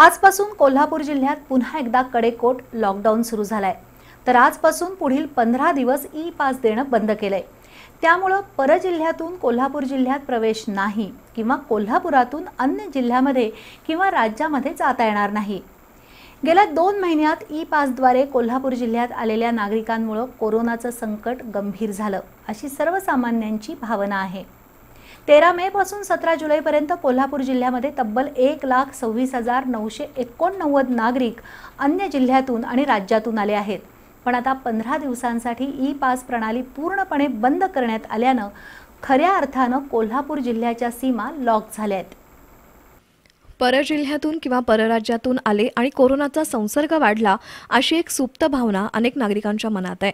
आजपासून कोल्हापूर जिल्ह्यात पुन्हा एकदा कडेकोट लॉकडाऊन सुरू झालाय तर आजपासून पुढील पंधरा दिवस ई पास देणं बंद केलंय त्यामुळं परजिल्ह्यातून कोल्हापूर जिल्ह्यात प्रवेश नाही किंवा कोल्हापुरातून अन्य जिल्ह्यामध्ये किंवा राज्यामध्ये जाता येणार नाही गेल्या दोन महिन्यात ई पासद्वारे कोल्हापूर जिल्ह्यात आलेल्या नागरिकांमुळं कोरोनाचं संकट गंभीर झालं अशी सर्वसामान्यांची भावना आहे तेरा मे पासून सतरा जुलैपर्यंत कोल्हापूर जिल्ह्यामध्ये तब्बल एक लाख सव्वीस हजार नऊशे एकोणनव्वद नागरिक अन्य जिल्ह्यातून आणि राज्यातून आले आहेत पण आता पंधरा दिवसांसाठी ई पास प्रणाली पूर्णपणे बंद करण्यात आल्यानं खऱ्या अर्थानं कोल्हापूर जिल्ह्याच्या सीमा लॉक झाल्या आहेत परजिल्ह्यातून किंवा परराज्यातून आले आणि कोरोनाचा संसर्ग वाढला अशी एक सुप्त भावना अनेक नागरिकांच्या मनात आहे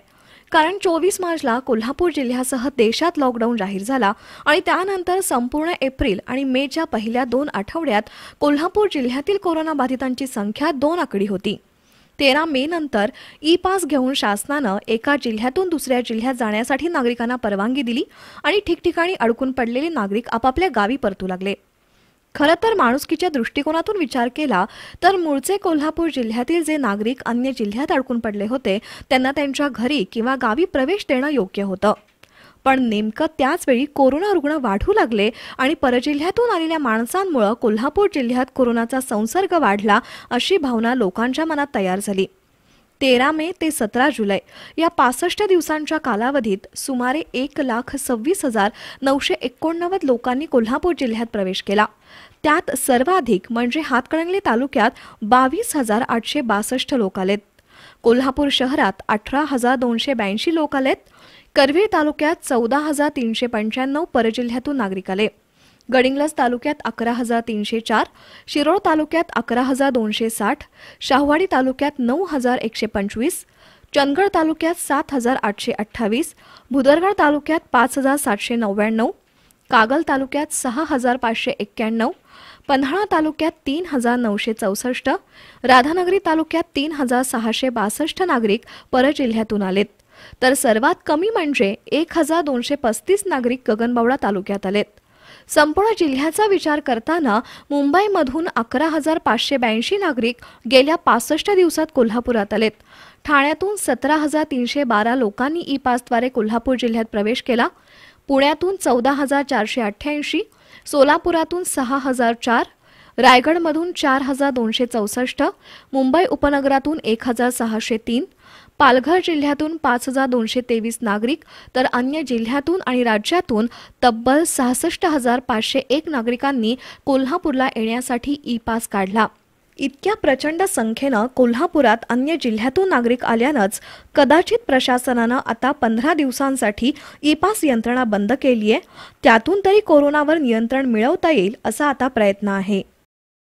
कारण चोवीस मार्चला कोल्हापूर जिल्ह्यासह देशात लॉकडाऊन जाहीर झाला आणि त्यानंतर संपूर्ण एप्रिल आणि मेच्या पहिल्या दोन आठवड्यात कोल्हापूर जिल्ह्यातील कोरोनाबाधितांची संख्या दोन आकडी होती तेरा मे नंतर ई पास घेऊन शासनानं एका जिल्ह्यातून दुसऱ्या जिल्ह्यात जाण्यासाठी नागरिकांना परवानगी दिली आणि ठिकठिकाणी अडकून पडलेले नागरिक आपापल्या गावी परतू लागले खरं तर माणुसकीच्या दृष्टिकोनातून विचार केला तर मूळचे कोल्हापूर जिल्ह्यातील जे नागरिक अन्य जिल्ह्यात अडकून पडले होते त्यांना त्यांच्या घरी किंवा गावी प्रवेश देणं योग्य होतं पण नेमकं त्याचवेळी कोरोना रुग्ण वाढू लागले आणि परजिल्ह्यातून आलेल्या माणसांमुळं कोल्हापूर जिल्ह्यात कोरोनाचा संसर्ग वाढला अशी भावना लोकांच्या मनात तयार झाली तेरा मे ते सतरा जुलै या पासष्ट दिवसांच्या कालावधीत सुमारे एक लाख सव्वीस हजार नऊशे एकोणनव्वद लोकांनी कोल्हापूर जिल्ह्यात प्रवेश केला त्यात सर्वाधिक म्हणजे हातकणंगले तालुक्यात बावीस हजार आठशे बासष्ट लोक आलेत कोल्हापूर शहरात अठरा हजार दोनशे ब्याऐंशी लोक आलेत करवीर तालुक्यात चौदा हजार तीनशे पंच्याण्णव परजिल्ह्यातून नागरिक आले गडिंग्लज तालुक्यात अकरा हजार तीनशे चार शिरोळ तालुक्यात अकरा हजार दोनशे साठ शाहवाडी तालुक्यात नऊ हजार एकशे पंचवीस चंदगड तालुक्यात सात हजार आठशे अठ्ठावीस भुदरगड तालुक्यात पाच हजार सातशे नव्याण्णव कागल तालुक्यात सहा हजार पाचशे एक्क्याण्णव पन्हाळा तालुक्यात तीन हजार नऊशे चौसष्ट राधानगरी तालुक्यात तीन हजार सहाशे बासष्ट नागरिक परजिल्ह्यातून आलेत तर सर्वात कमी म्हणजे एक हजार दोनशे पस्तीस नागरिक गगनबावडा तालुक्यात आलेत संपूर्ण जिल्ह्याचा विचार करताना मुंबईमधून अकरा हजार पाचशे ब्याऐंशी नागरिक गेल्या पासष्ट दिवसात कोल्हापुरात आलेत ठाण्यातून सतरा हजार तीनशे बारा लोकांनी ई पासद्वारे कोल्हापूर जिल्ह्यात प्रवेश केला पुण्यातून चौदा हजार चारशे अठ्ठ्याऐंशी सोलापुरातून सहा हजार चार रायगडमधून चार हजार दोनशे चौसष्ट मुंबई उपनगरातून एक हजार सहाशे तीन पालघर जिल्ह्यातून पाच हजार दोनशे तेवीस नागरिक तर अन्य जिल्ह्यातून आणि राज्यातून तब्बल सहासष्ट हजार पाचशे एक नागरिकांनी कोल्हापूरला येण्यासाठी ई पास काढला इतक्या प्रचंड संख्येनं कोल्हापुरात अन्य जिल्ह्यातून नागरिक आल्यानंच कदाचित प्रशासनानं आता पंधरा दिवसांसाठी ई पास यंत्रणा बंद केली आहे त्यातून तरी कोरोनावर नियंत्रण मिळवता येईल असा आता प्रयत्न आहे